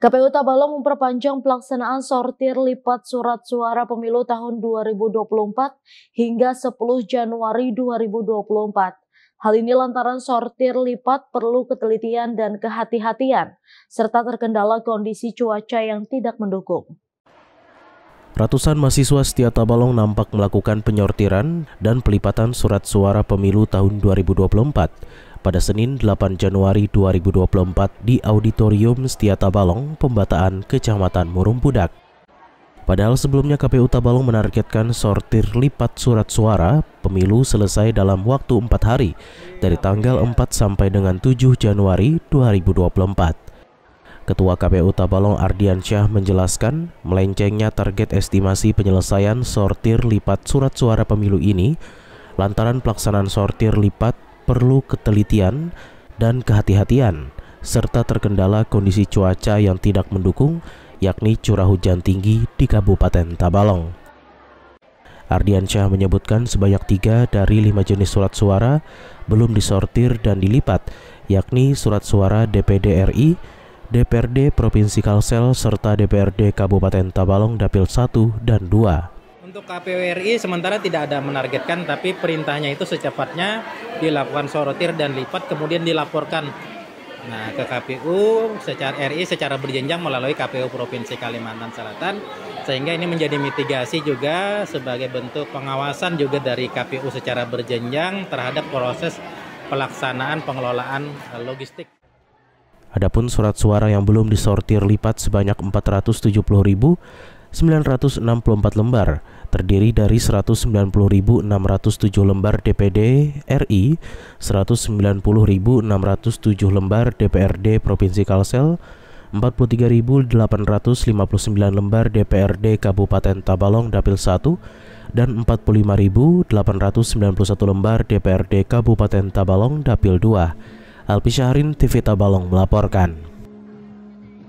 KPU Tabalong memperpanjang pelaksanaan sortir lipat surat suara pemilu tahun 2024 hingga 10 Januari 2024. Hal ini lantaran sortir lipat perlu ketelitian dan kehati-hatian, serta terkendala kondisi cuaca yang tidak mendukung. Ratusan mahasiswa setia Tabalong nampak melakukan penyortiran dan pelipatan surat suara pemilu tahun 2024 pada Senin 8 Januari 2024 di Auditorium Setia Tabalong, Pembataan, Kecamatan Murumpudak. Padahal sebelumnya KPU Tabalong menargetkan sortir lipat surat suara pemilu selesai dalam waktu 4 hari dari tanggal 4 sampai dengan 7 Januari 2024. Ketua KPU Tabalong Ardiansyah menjelaskan, melencengnya target estimasi penyelesaian sortir lipat surat suara pemilu ini lantaran pelaksanaan sortir lipat perlu ketelitian dan kehati-hatian serta terkendala kondisi cuaca yang tidak mendukung yakni curah hujan tinggi di Kabupaten Tabalong. Ardiansyah menyebutkan sebanyak tiga dari lima jenis surat suara belum disortir dan dilipat, yakni surat suara DPD RI, DPRD Provinsi Kalsel, serta DPRD Kabupaten Tabalong Dapil 1 dan 2. Untuk KPU RI sementara tidak ada menargetkan, tapi perintahnya itu secepatnya dilakukan sorotir dan lipat, kemudian dilaporkan nah ke KPU secara RI secara berjenjang melalui KPU Provinsi Kalimantan Selatan, sehingga ini menjadi mitigasi juga sebagai bentuk pengawasan juga dari KPU secara berjenjang terhadap proses pelaksanaan pengelolaan eh, logistik. Adapun surat suara yang belum disortir lipat sebanyak 470 ribu 964 lembar, terdiri dari 190.607 lembar DPD RI, 190.607 lembar DPRD Provinsi Kalsel, 43.859 lembar DPRD Kabupaten Tabalong Dapil 1, dan 45.891 lembar DPRD Kabupaten Tabalong Dapil 2. Alpi Syahrin TV Tabalong melaporkan.